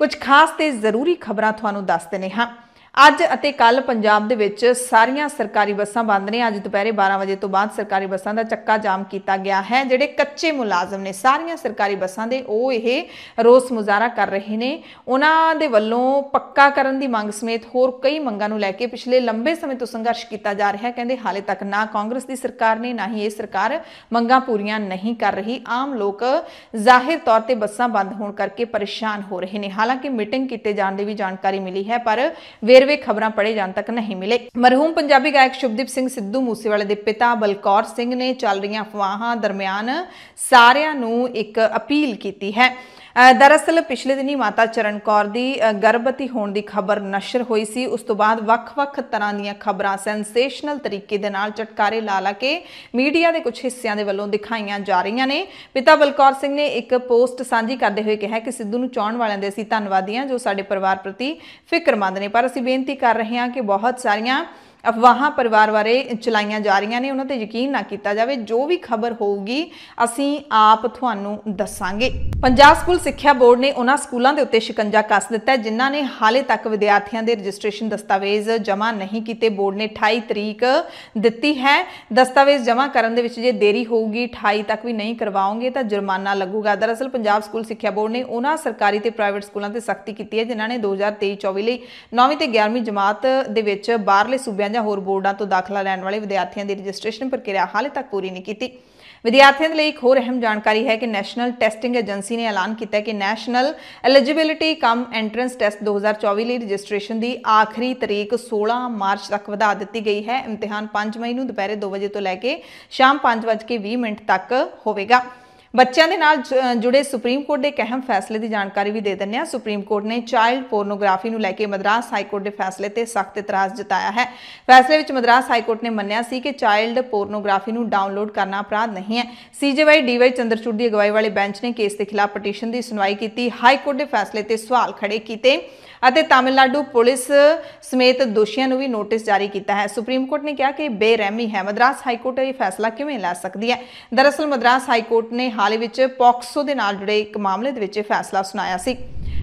ਕੁਝ ਖਾਸ ਤੇ ਜ਼ਰੂਰੀ ਖਬਰਾਂ ਤੁਹਾਨੂੰ ਦੱਸਦੇ ਨੇ ਹਾਂ ਅੱਜ ਅਤੇ ਕੱਲ ਪੰਜਾਬ ਦੇ ਵਿੱਚ ਸਾਰੀਆਂ ਸਰਕਾਰੀ ਬੱਸਾਂ ਬੰਦ ਨੇ ਅੱਜ ਦੁਪਹਿਰੇ 12 ਵਜੇ ਤੋਂ ਬਾਅਦ ਸਰਕਾਰੀ ਬੱਸਾਂ ਦਾ ਚੱਕਾ ਜਾਮ ਕੀਤਾ ਗਿਆ ਹੈ ਜਿਹੜੇ ਕੱਚੇ ਮੁਲਾਜ਼ਮ ਨੇ ਸਾਰੀਆਂ ਸਰਕਾਰੀ ਬੱਸਾਂ ਦੇ ਉਹ ਇਹ ਰੋਸ ਮੁਜ਼ਾਹਰਾ ਕਰ ਰਹੇ ਨੇ ਉਹਨਾਂ ਦੇ ਵੱਲੋਂ ਪੱਕਾ ਕਰਨ ਦੀ ਮੰਗ ਸਮੇਤ ਹੋਰ ਕਈ ਮੰਗਾਂ ਨੂੰ ਲੈ ਕੇ ਪਿਛਲੇ ਲੰਬੇ ਸਮੇਂ ਤੋਂ ਸੰਘਰਸ਼ ਕੀਤਾ ਜਾ ਰਿਹਾ ਹੈ ਕਹਿੰਦੇ ਹਾਲੇ ਤੱਕ ਨਾ ਕਾਂਗਰਸ ਦੀ ਸਰਕਾਰ ਨੇ ਨਾ ਹੀ ਇਹ ਸਰਕਾਰ ਮੰਗਾਂ ਪੂਰੀਆਂ ਨਹੀਂ ਕਰ ਰਹੀ ਆਮ ਲੋਕ ਜ਼ਾਹਿਰ ਤੌਰ ਤੇ ਬੱਸਾਂ ਬੰਦ ਹੋਣ ਕਰਕੇ ਪਰੇਸ਼ਾਨ ਹੋ ਰਹੇ ਨੇ ਹਾਲਾਂਕਿ ਮੀਟਿੰਗ ਕੀਤੇ ਜਾਣ ਦੀ ਵੀ ਜਾਣਕਾਰੀ ਮਿਲੀ ਹੈ ਪਰ ਵੇ ਵੇਰਵੇ ਖਬਰਾਂ ਪੜੇ ਜਾਣ ਤੱਕ ਨਹੀਂ ਮਿਲੇ ਮਰਹੂਮ ਪੰਜਾਬੀ ਗਾਇਕ ਸ਼ੁਭਦੀਪ ਸਿੰਘ ਸਿੱਧੂ ਮੂਸੇਵਾਲੇ ਦੇ ਪਿਤਾ ਬਲਕੌਰ ਸਿੰਘ ਨੇ ਚੱਲ ਰਹੀਆਂ ਅਫਵਾਹਾਂ ਦਰਮਿਆਨ ਸਾਰਿਆਂ ਨੂੰ ਇੱਕ ਅਪੀਲ ਕੀਤੀ ਹੈ ਦਰਅਸਲ ਪਿਛਲੇ ਦਿਨੀ ਮਾਤਾ ਚਰਨ ਕੌਰ ਦੀ ਗਰਭਵਤੀ ਹੋਣ ਦੀ ਖਬਰ ਨਸ਼ਰ ਹੋਈ ਸੀ ਉਸ ਤੋਂ ਬਾਅਦ ਵੱਖ-ਵੱਖ ਤਰ੍ਹਾਂ ਦੀਆਂ ਖਬਰਾਂ ਸੈਂਸੇਸ਼ਨਲ ਤਰੀਕੇ ਦੇ ਨਾਲ ਚਟਕਾਰੇ ਲਾ ਲਾ ਕੇ ਮੀਡੀਆ ਦੇ ਕੁਝ ਹਿੱਸਿਆਂ ਦੇ ਵੱਲੋਂ ਦਿਖਾਈਆਂ ਜਾ ਰਹੀਆਂ ਨੇ ਪਿਤਾ ਬਲਕੌਰ ਸਿੰਘ ਨੇ ਇੱਕ ਪੋਸਟ ਸਾਂਝੀ ਕਰਦੇ ਹੋਏ ਕਿਹਾ ਕਿ ਸਿੱਧੂ ਨੂੰ ਚਾਹਣ ਵਾਲਿਆਂ ਦੇ ਅਸੀਂ ਧੰਨਵਾਦੀ ਹਾਂ ਜੋ ਸਾਡੇ ਪਰਿਵਾਰ ਪ੍ਰਤੀ ਫਿਕਰਮੰਦ ਨੇ ਪਰ ਅਸੀਂ ਬੇਨਤੀ ਕਰ ਰਹੇ ਹਾਂ ਕਿ ਬਹੁਤ ਸਾਰੀਆਂ ਅਫਵਾਹਾਂ ਪਰਿਵਾਰ ਬਾਰੇ ਚਲਾਈਆਂ ਜਾ ਰਹੀਆਂ ਨੇ ਉਹਨਾਂ ਤੇ ਯਕੀਨ ਨਾ ਕੀਤਾ ਜਾਵੇ ਜੋ ਵੀ ਖਬਰ ਹੋਊਗੀ ਅਸੀਂ ਆਪ ਤੁਹਾਨੂੰ ਦੱਸਾਂਗੇ ਪੰਜਾਬ ਸਕੂਲ ਸਿੱਖਿਆ ਬੋਰਡ ਨੇ ਉਹਨਾਂ ਸਕੂਲਾਂ ਦੇ ਉੱਤੇ ਸ਼ਿਕੰਜਾ ਕੱਸ ਦਿੱਤਾ ਹੈ ਜਿਨ੍ਹਾਂ ਨੇ ਹਾਲੇ ਤੱਕ ਵਿਦਿਆਰਥੀਆਂ ਦੇ ਰਜਿਸਟ੍ਰੇਸ਼ਨ ਦਸਤਾਵੇਜ਼ ਜਮ੍ਹਾਂ ਨਹੀਂ ਕੀਤੇ ਬੋਰਡ ਨੇ 28 ਤਰੀਕ ਦਿੱਤੀ ਹੈ ਦਸਤਾਵੇਜ਼ ਜਮ੍ਹਾਂ ਕਰਨ ਦੇ ਵਿੱਚ ਜੇ ਦੇਰੀ ਹੋਊਗੀ 28 ਤੱਕ ਵੀ ਨਹੀਂ ਕਰਵਾਓਗੇ ਤਾਂ ਜੁਰਮਾਨਾ ਲੱਗੂਗਾ ਦਰਅਸਲ ਪੰਜਾਬ ਸਕੂਲ ਸਿੱਖਿਆ ਬੋਰਡ ਨੇ ਉਹਨਾਂ ਸਰਕਾਰੀ ਤੇ ਪ੍ਰਾਈਵੇਟ ਸਕੂਲਾਂ ਤੇ ਸਖਤੀ ਕੀਤੀ ਹੈ ਜਿਨ੍ਹਾਂ ਨੇ 2023-24 ਲਈ 9ਵੀਂ ਤੇ 11ਵੀਂ ਜਮਾਤ ਦੇ ਵਿੱਚ ਬਾਹਰਲੇ ਸੂਬਿਆਂ ਜਾਂ ਹੋਰ ਬੋਰਡਾਂ ਤੋਂ ਦਾਖਲਾ ਲੈਣ ਵਾਲੇ ਵਿਦਿਆਰਥੀਆਂ ਦੀ ਰਜਿਸਟ੍ਰੇਸ਼ਨ ਪ੍ਰਕਿਰਿਆ ਹਾਲੇ ਤੱਕ ਪੂਰੀ ਨਹੀਂ ਕੀਤੀ ਵਿਦਿਆਰਥੀਆਂ ਦੇ ਲਈ ਇੱਕ ਹੋਰ ਅਹਿਮ ਜਾਣਕਾਰੀ ਹੈ ਕਿ ਨੈਸ਼ਨਲ ਟੈਸਟਿੰਗ ਏਜੰਸੀ ਨੇ ਐਲਾਨ ਕੀਤਾ ਹੈ ਕਿ national eligibility cum entrance test 2024 ਲਈ ਰਜਿਸਟ੍ਰੇਸ਼ਨ ਦੀ ਆਖਰੀ ਤਰੀਕ 16 ਮਾਰਚ ਤੱਕ ਵਧਾ ਦਿੱਤੀ ਗਈ ਹੈ ਇਮਤਿਹਾਨ 5 ਮਈ ਨੂੰ ਦੁਪਹਿਰੇ 2 ਵਜੇ ਤੋਂ ਲੈ ਕੇ ਸ਼ਾਮ 5:20 ਤੱਕ ਹੋਵੇਗਾ ਬੱਚਿਆਂ ਦੇ ਨਾਲ ਜੁੜੇ ਸੁਪਰੀਮ ਕੋਰਟ ਦੇ ਕਹਿਮ ਅਹਿਮ ਫੈਸਲੇ ਦੀ ਜਾਣਕਾਰੀ ਵੀ ਦੇ ਦਿੰਨੇ ਆ ਸੁਪਰੀਮ ਕੋਰਟ ਨੇ ਚਾਈਲਡ ਪੋਰਨੋਗ੍ਰਾਫੀ ਨੂੰ ਲੈ ਕੇ ਮਦਰਾਸ ਹਾਈ ਕੋਰਟ ਦੇ ਫੈਸਲੇ ਤੇ ਸਖਤ ਇਤਰਾਜ਼ ਜਤਾਇਆ ਹੈ ਫੈਸਲੇ ਵਿੱਚ ਮਦਰਾਸ ਹਾਈ ਕੋਰਟ ਨੇ ਮੰਨਿਆ ਸੀ ਕਿ ਚਾਈਲਡ ਪੋਰਨੋਗ੍ਰਾਫੀ ਨੂੰ ਡਾਊਨਲੋਡ ਕਰਨਾ ਅਪਰਾਧ ਨਹੀਂ ਹੈ ਸੀਜੀਵਾਈ ਡੀਵਾਈ ਚੰਦਰਚੂੜ ਦੀ ਅਗਵਾਈ ਵਾਲੇ ਬੈਂਚ ਨੇ ਕੇਸ ਦੇ ਖਿਲਾਫ ਪਟੀਸ਼ਨ ਦੀ ਸੁਣਵਾਈ ਕੀਤੀ ਹਾਈ ਕੋਰਟ ਦੇ ਫੈਸਲੇ ਤੇ ਸਵਾਲ ਖੜੇ ਕੀਤੇ ਅਤੇ ਤਾਮਿਲਨਾਡੂ ਪੁਲਿਸ ਸਮੇਤ ਦੋਸ਼ੀਆਂ ਨੂੰ ਵੀ ਨੋਟਿਸ ਜਾਰੀ ਕੀਤਾ ਹੈ ਸੁਪਰੀਮ ਕੋਰਟ ਨੇ ਕਿਹਾ ਕਿ ਬੇਰਹਿਮੀ ਹੈ ਮਦਰਾਸ ਹਾਈ ਕੋਰਟ ਇਹ ਫੈਸਲਾ ਕਿਵੇਂ ਲੈ ਸਕਦੀ ਹੈ ਦਰਅਸਲ ਮਦਰਾਸ ਹਾਈ ਕੋਰਟ ਨੇ ਹਾਲ ਹੀ ਵਿੱਚ ਪੌਕਸੋ ਦੇ ਨਾਲ ਜੁੜੇ ਇੱਕ ਮਾਮਲੇ ਦੇ ਵਿੱਚ ਫੈਸਲਾ ਸੁਣਾਇਆ ਸੀ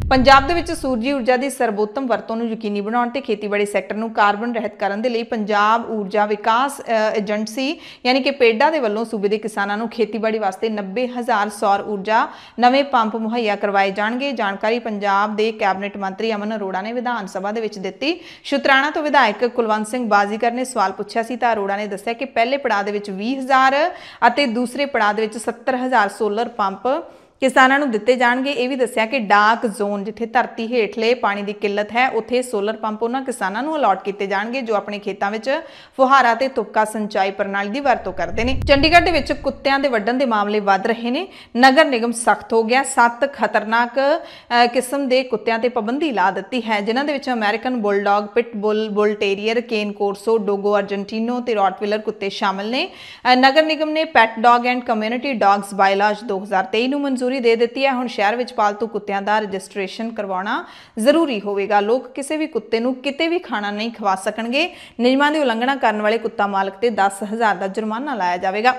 ਪੰਜਾਬ ਦੇ ਵਿੱਚ ਸੂਰਜੀ ਊਰਜਾ ਦੀ ਸਰਬੋਤਮ ਵਰਤੋਂ ਨੂੰ ਯਕੀਨੀ ਬਣਾਉਣ ਤੇ ਖੇਤੀਬਾੜੀ ਸੈਕਟਰ ਨੂੰ ਕਾਰਬਨ ਰਹਿਤ ਕਰਨ ਦੇ ਲਈ ਪੰਜਾਬ ਊਰਜਾ ਵਿਕਾਸ ਏਜੰਸੀ ਯਾਨੀ ਕਿ ਪੇਡਾ ਦੇ ਵੱਲੋਂ ਸੂਬੇ ਦੇ ਕਿਸਾਨਾਂ ਨੂੰ ਖੇਤੀਬਾੜੀ ਵਾਸਤੇ 90000 ਸੌਰ ਊਰਜਾ ਨਵੇਂ ਪੰਪ ਮੁਹੱਈਆ ਕਰਵਾਏ ਜਾਣਗੇ ਜਾਣਕਾਰੀ ਪੰਜਾਬ ਦੇ ਕੈਬਨਿਟ ਮੰਤਰੀ ਅਮਨ ਅਰੋੜਾ ਨੇ ਵਿਧਾਨ ਸਭਾ ਦੇ ਵਿੱਚ ਦਿੱਤੀ ਸ਼ੁਤਰਾਣਾ ਤੋਂ ਵਿਧਾਇਕ ਕੁਲਵੰਤ ਸਿੰਘ ਬਾਜ਼ੀਕਰ ਨੇ ਸਵਾਲ ਪੁੱਛਿਆ ਸੀ ਤਾਂ ਅਰੋੜਾ ਨੇ ਦੱਸਿਆ ਕਿ ਪਹਿਲੇ ਪੜਾਅ ਦੇ ਵਿੱਚ 20000 ਅਤੇ ਦੂਸਰੇ ਪੜਾਅ ਦੇ ਵਿੱਚ 70000 ਸੋਲਰ ਪੰਪ ਕਿਸਾਨਾਂ ਨੂੰ ਦਿੱਤੇ ਜਾਣਗੇ ਇਹ ਵੀ ਦੱਸਿਆ ਕਿ ਡਾਰਕ ਜ਼ੋਨ ਜਿੱਥੇ ਧਰਤੀ ਹੇਠਲੇ ਪਾਣੀ ਦੀ ਕਿੱਲਤ ਹੈ ਉੱਥੇ ਸੋਲਰ ਪੰਪ ਉਹਨਾਂ ਕਿਸਾਨਾਂ ਨੂੰ ਅਲਾਟ ਕੀਤੇ ਜਾਣਗੇ ਜੋ ਆਪਣੇ ਖੇਤਾਂ ਵਿੱਚ ਫੁਹਾਰਾ ਤੇ ਤੁਪਕਾ ਸਿੰਚਾਈ ਪ੍ਰਣਾਲੀ ਦੀ ਵਰਤੋਂ ਕਰਦੇ ਨੇ ਚੰਡੀਗੜ੍ਹ ਦੇ ਵਿੱਚ ਕੁੱਤਿਆਂ ਦੇ ਵੱਢਣ ਦੇ ਮਾਮਲੇ ਵੱਧ ਰਹੇ ਨੇ ਨਗਰ ਨਿਗਮ ਸਖਤ ਹੋ ਗਿਆ ਸੱਤ ਖਤਰਨਾਕ ਕਿਸਮ ਦੇ ਕੁੱਤਿਆਂ ਤੇ ਪਾਬੰਦੀ ਲਾ ਦਿੱਤੀ ਹੈ ਜਿਨ੍ਹਾਂ ਦੇ ਵਿੱਚ American bulldog pitbull bull terrier cane corso dogo argentino ਤੇ ਰੌਟਵਿਲਰ ਕੁੱਤੇ ਸ਼ਾਮਲ ਨੇ ਨਗਰ ਨਿਗਮ ਨੇ pet dog and community dogs bylaws 2023 ਨੂੰ ਮਨਜ਼ੂਰ ਮਨਜ਼ੂਰੀ ਦੇ ਦਿੱਤੀ ਹੈ ਹੁਣ ਸ਼ਹਿਰ ਵਿੱਚ ਪਾਲਤੂ ਕੁੱਤਿਆਂ ਦਾ ਰਜਿਸਟ੍ਰੇਸ਼ਨ ਕਰਵਾਉਣਾ ਜ਼ਰੂਰੀ ਹੋਵੇਗਾ ਲੋਕ ਕਿਸੇ ਵੀ ਕੁੱਤੇ ਨੂੰ ਕਿਤੇ ਵੀ ਖਾਣਾ ਨਹੀਂ ਖਵਾ ਸਕਣਗੇ ਨਿਯਮਾਂ ਦੀ ਉਲੰਘਣਾ ਕਰਨ ਵਾਲੇ ਕੁੱਤਾ ਮਾਲਕ ਤੇ 10000 ਦਾ ਜੁਰਮਾਨਾ ਲਾਇਆ ਜਾਵੇਗਾ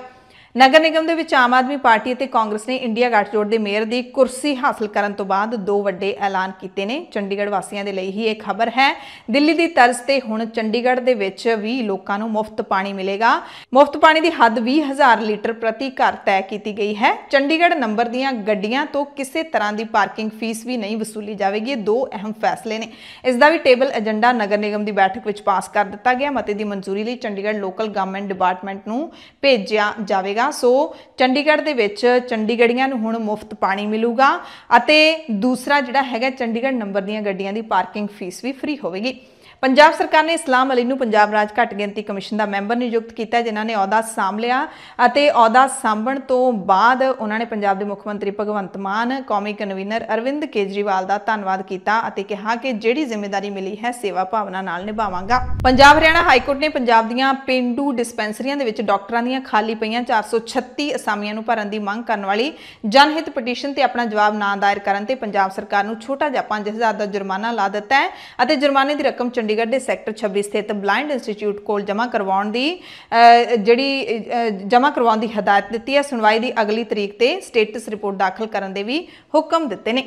ਨਗਰ ਨਿਗਮ ਦੇ ਵਿੱਚ ਆਮ ਆਦਮੀ ਪਾਰਟੀ ਅਤੇ ਕਾਂਗਰਸ ਨੇ ਇੰਡੀਆ ਗੱਠਜੋੜ ਦੇ ਮੇਅਰ ਦੀ ਕੁਰਸੀ ਹਾਸਲ ਕਰਨ ਤੋਂ ਬਾਅਦ ਦੋ ਵੱਡੇ ਐਲਾਨ ਕੀਤੇ ਨੇ ਚੰਡੀਗੜ੍ਹ ਵਾਸੀਆਂ ਦੇ ਲਈ ਹੀ ਇਹ ਖਬਰ ਹੈ ਦਿੱਲੀ ਦੀ ਤਰਜ਼ ਤੇ ਹੁਣ ਚੰਡੀਗੜ੍ਹ ਦੇ ਵਿੱਚ ਵੀ ਲੋਕਾਂ ਨੂੰ ਮੁਫਤ ਪਾਣੀ ਮਿਲੇਗਾ ਮੁਫਤ ਪਾਣੀ ਦੀ ਹੱਦ 20000 ਲੀਟਰ ਪ੍ਰਤੀ ਘਰ ਤੈਅ ਕੀਤੀ ਗਈ ਹੈ ਚੰਡੀਗੜ੍ਹ ਨੰਬਰ ਦੀਆਂ ਗੱਡੀਆਂ ਤੋਂ ਕਿਸੇ ਤਰ੍ਹਾਂ ਦੀ ਪਾਰਕਿੰਗ ਫੀਸ ਵੀ ਨਹੀਂ ਵਸੂਲੀ ਜਾਵੇਗੀ ਇਹ ਦੋ ਅਹਿਮ ਫੈਸਲੇ ਨੇ ਇਸ ਦਾ ਵੀ ਟੇਬਲ ਏਜੰਡਾ ਨਗਰ ਨਿਗਮ ਦੀ ਬੈਠਕ ਵਿੱਚ ਪਾਸ ਕਰ ਦਿੱਤਾ ਗਿਆ ਮਤੇ ਦੀ ਮਨਜ਼ੂਰੀ ਲਈ ਚੰਡੀਗੜ੍ਹ ਲੋਕਲ ਗਵਰਨਮੈਂਟ ਡਿਪਾਰਟਮੈਂਟ ਨੂੰ ਭੇਜਿਆ ਜਾਵੇਗਾ ਜਾਵੇਗਾ ਸੋ ਚੰਡੀਗੜ੍ਹ ਦੇ ਵਿੱਚ ਚੰਡੀਗੜੀਆਂ ਨੂੰ ਹੁਣ ਮੁਫਤ ਪਾਣੀ ਮਿਲੂਗਾ ਅਤੇ ਦੂਸਰਾ ਜਿਹੜਾ ਹੈਗਾ ਚੰਡੀਗੜ੍ਹ ਨੰਬਰ ਦੀਆਂ ਗੱਡੀਆਂ ਦੀ ਪਾਰਕਿੰਗ ਫੀਸ ਵੀ ਫ੍ਰੀ ਹੋਵੇਗੀ ਪੰਜਾਬ ਸਰਕਾਰ ਨੇ ਇਸਲਾਮ ਅਲੀ ਨੂੰ ਪੰਜਾਬ ਰਾਜ ਘੱਟ ਗਿਣਤੀ ਕਮਿਸ਼ਨ ਦਾ ਮੈਂਬਰ ਨਿਯੁਕਤ ਕੀਤਾ ਜਿਨ੍ਹਾਂ ਨੇ ਅਹੁਦਾ ਸੰਭ ਲਿਆ ਅਤੇ ਅਹੁਦਾ ਸੰਭਣ ਤੋਂ ਬਾਅਦ ਉਹਨਾਂ ਨੇ ਪੰਜਾਬ ਦੇ ਮੁੱਖ ਮੰਤਰੀ ਭਗਵੰਤ ਮਾਨ ਕੌਮੀ ਕਨਵੀਨਰ ਅਰਵਿੰਦ ਕੇਜਰੀਵਾਲ ਦਾ ਧੰਨਵਾਦ ਕੀਤਾ ਅਤੇ ਕਿਹਾ ਕਿ ਜਿਹੜੀ ਜ਼ਿੰਮੇਵਾਰੀ ਮਿਲੀ ਹੈ ਸੇਵਾ ਭਾਵਨਾ ਨਾਲ ਨਿਭਾਵਾਂਗਾ ਪੰਜਾਬ ਹਰਿਆਣਾ ਹਾਈ ਕੋਰਟ ਨੇ ਪੰਜਾਬ ਦੀਆਂ ਪਿੰਡੂ ਡਿਸਪੈਂਸਰੀਆਂ ਦੇ ਵਿੱਚ ਡਾਕਟਰਾਂ ਦੀਆਂ ਖਾਲੀ ਪਈਆਂ 436 ਅਸਾਮੀਆਂ ਨੂੰ ਭਰਨ ਦੀ ਮੰਗ ਕਰਨ ਵਾਲੀ ਜਨਹਿਤ ਪਟੀਸ਼ਨ ਤੇ ਆਪਣਾ ਜਵਾਬ ਨਾ ਦਾਇਰ ਕਰਨ ਤੇ ਪੰਜਾਬ ਸਰਕਾਰ ਨੂੰ ਛੋਟਾ ਜਿਹਾ 5000 ਦਾ ਜੁਰਮਾਨਾ ਲਾ ਦਿੱਤਾ ਹੈ ਅਤੇ ਜੁਰਮਾਨੇ ਦੀ ਰਕਮ ਚੰਡੀਗੜ੍ਹ ਦੇ ਸੈਕਟਰ 26 ਸਥਿਤ ਬਲਾਈਂਡ ਇੰਸਟੀਚਿਊਟ ਕੋਲ ਜਮ੍ਹਾਂ ਕਰਵਾਉਣ ਦੀ ਜਿਹੜੀ ਜਮ੍ਹਾਂ ਕਰਵਾਉਣ ਦੀ ਹਦਾਇਤ ਦਿੱਤੀ ਹੈ ਸੁਣਵਾਈ ਦੀ ਅਗਲੀ ਤਰੀਕ ਤੇ ਸਟੇਟਸ ਰਿਪੋਰਟ ਦਾਖਲ ਕਰਨ ਦੇ ਵੀ ਹੁਕਮ ਦਿੱਤੇ ਨੇ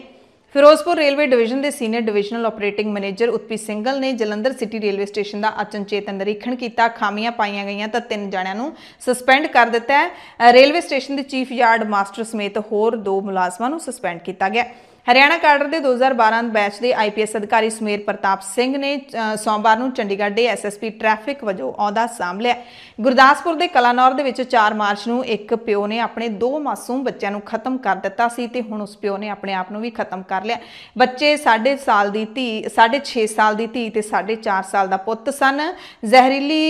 ਫਿਰੋਜ਼ਪੁਰ ਰੇਲਵੇ ਡਿਵੀਜ਼ਨ ਦੇ ਸੀਨੀਅਰ ਡਿਵੀਜ਼ਨਲ ਆਪਰੇਟਿੰਗ ਮੈਨੇਜਰ ਉਤਪੀ ਸਿੰਘਲ ਨੇ ਜਲੰਧਰ ਸਿਟੀ ਰੇਲਵੇ ਸਟੇਸ਼ਨ ਦਾ ਅਚਨਚੇਤ ਨਿਰੀਖਣ ਕੀਤਾ ਖਾਮੀਆਂ ਪਾਈਆਂ ਗਈਆਂ ਤਾਂ ਤਿੰਨ ਜਣਿਆਂ ਨੂੰ ਸਸਪੈਂਡ ਕਰ ਦਿੱਤਾ ਹੈ ਰੇਲਵੇ ਸਟੇਸ਼ਨ ਦੇ ਚੀਫ ਯਾਰਡ ਮਾਸਟਰ ਸਮੇਤ ਹੋਰ ਦੋ ਮੁਲਾਜ਼ਮਾਂ ਨੂੰ ਸਸਪੈਂਡ ਕੀਤਾ ਗਿਆ ਹਰਿਆਣਾ ਕਾਡਰ ਦੇ 2012 ਬੈਚ ਦੇ ਆਈਪੀਐਸ ਅਧਿਕਾਰੀ ਸੁਮੇਰ ਪ੍ਰਤਾਪ ਸਿੰਘ ਨੇ ਸੋਮਵਾਰ ਨੂੰ ਚੰਡੀਗੜ੍ਹ ਦੇ ਐਸਐਸਪੀ ਟ੍ਰੈਫਿਕ ਵਜੋਂ ਅਹੁਦਾ ਸੰਭਾਲਿਆ ਗੁਰਦਾਸਪੁਰ ਦੇ ਕਲਾਨੌਰ ਦੇ ਵਿੱਚ 4 ਮਾਰਚ ਨੂੰ ਇੱਕ ਪਿਓ ਨੇ ਆਪਣੇ ਦੋ ਮਾਸੂਮ ਬੱਚਿਆਂ ਨੂੰ ਖਤਮ ਕਰ ਦਿੱਤਾ ਸੀ ਤੇ ਹੁਣ ਉਸ ਪਿਓ ਨੇ ਆਪਣੇ ਆਪ ਨੂੰ ਵੀ ਖਤਮ ਕਰ ਲਿਆ ਬੱਚੇ 6.5 ਸਾਲ ਦੀ ਧੀ 6.5 ਸਾਲ ਦੀ ਧੀ ਤੇ 4.5 ਸਾਲ ਦਾ ਪੁੱਤ ਸਨ ਜ਼ਹਿਰੀਲੀ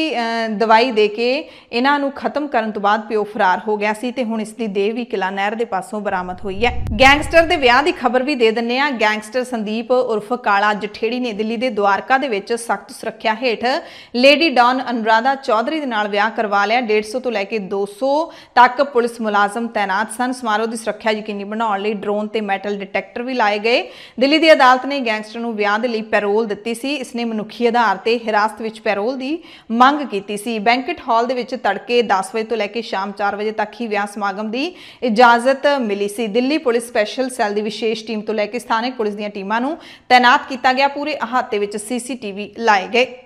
ਦਵਾਈ ਦੇ ਕੇ ਇਹਨਾਂ ਨੂੰ ਖਤਮ ਕਰਨ ਤੋਂ ਬਾਅਦ ਪਿਓ ਫਰਾਰ ਹੋ ਗਿਆ ਸੀ ਤੇ ਹੁਣ ਇਸ ਦੀ ਦੇਹ ਵੀ ਕਿਲਾ ਨਹਿਰ ਦੇ ਪਾਸੋਂ ਬਰਾਮਦ ਹੋਈ ਹੈ ਗੈਂਗਸਟਰ ਦੇ ਵਿਆਹ ਦੀ ਖਬਰ ਖਬਰ ਵੀ ਦੇ ਦਿੰਨੇ ਆ ਗੈਂਗਸਟਰ ਸੰਦੀਪ ਉਰਫ ਕਾਲਾ ਜਠੇੜੀ ਨੇ ਦਿੱਲੀ ਦੇ ਦੁਆਰਕਾ ਦੇ ਵਿੱਚ ਸਖਤ ਸੁਰੱਖਿਆ ਹੇਠ ਲੇਡੀ ਡਾਨ ਅਨਰਾਧਾ ਚੌਧਰੀ ਦੇ ਨਾਲ ਵਿਆਹ ਕਰਵਾ ਲਿਆ 150 ਤੋਂ ਲੈ ਕੇ 200 ਤੱਕ ਪੁਲਿਸ ਮੁਲਾਜ਼ਮ ਤਾਇਨਾਤ ਸਨ ਸਮਾਰੋਹ ਦੀ ਸੁਰੱਖਿਆ ਯਕੀਨੀ ਬਣਾਉਣ ਲਈ ਡਰੋਨ ਤੇ ਮੈਟਲ ਡਿਟੈਕਟਰ ਵੀ ਲਾਏ ਗਏ ਦਿੱਲੀ ਦੀ ਅਦਾਲਤ ਨੇ ਗੈਂਗਸਟਰ ਨੂੰ ਵਿਆਹ ਦੇ ਲਈ ਪੈਰੋਲ ਦਿੱਤੀ ਸੀ ਇਸ ਨੇ ਮਨੁੱਖੀ ਆਧਾਰ ਤੇ ਹਿਰਾਸਤ ਵਿੱਚ ਪੈਰੋਲ ਦੀ ਮੰਗ ਕੀਤੀ ਸੀ ਬੈਂਕਟ ਹਾਲ ਦੇ ਵਿੱਚ ਤੜਕੇ 10 ਵਜੇ ਤੋਂ ਲੈ ਕੇ ਸ਼ਾਮ 4 ਵਜੇ ਤੱਕ ਹੀ ਵਿਆਹ ਸਮਾਗਮ ਦੀ ਇਜਾਜ਼ਤ ਮਿਲੀ ਸੀ ਦਿੱਲੀ ਪੁਲਿਸ ਸਪੈਸ਼ਲ ਸੈੱਲ ਦੀ ਵਿਸ਼ੇਸ਼ ਟੀਮ ਤੋਂ ਲੈ ਕੇ ਸਥਾਨਕ ਪੁਲਿਸ ਦੀਆਂ ਟੀਮਾਂ ਨੂੰ ਤਾਇਨਾਤ ਕੀਤਾ ਗਿਆ ਪੂਰੇ ਅਹਾਤੇ ਵਿੱਚ ਸੀਸੀਟੀਵੀ ਲਾਏ ਗਏ